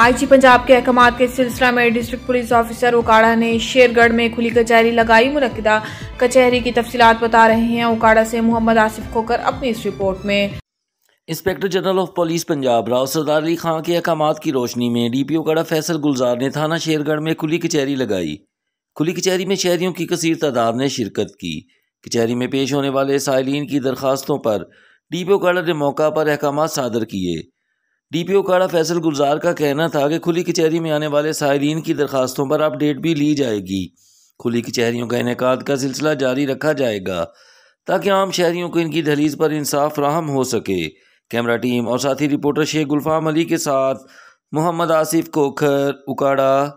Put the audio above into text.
IG Punjab के अहकाम के सिलसिला में डिस्ट्रिक्ट पुलिस ऑफिसर ओकाड़ा ने शेरगढ़ में खुली कचहरी लगाई मुनदा कचहरी की तफसीत बता रहे हैं ओकाड़ा से मोहम्मद आसिफ खोकर अपनी इस रिपोर्ट में inspector general of police Punjab Rao Sardar Ali Khan के अहकाम की रोशनी में डी पी ओकाड़ा फैसल गुलजार ने थाना शेरगढ़ में खुली कचहरी लगाई खुली कचहरी में शहरियों की कसर तादाद ने शिरकत की कचहरी में पेश होने वाले साइलिन की दरखास्तों पर डी पी ओकाड़ा ने मौका पर अहकाम सादर किए ओ काड़ा फैसल गुलजार का कहना था कि खुली कचहरी में आने वाले सायरीन की दरखास्तों पर अपडेट भी ली जाएगी खुली कचहरीों का इनका का सिलसिला जारी रखा जाएगा ताकि आम शहरीों को इनकी दहलीज पर इंसाफ फ्राहम हो सके कैमरा टीम और साथी रिपोर्टर शेख गुलफाम अली के साथ मोहम्मद आसिफ कोखर उकाड़ा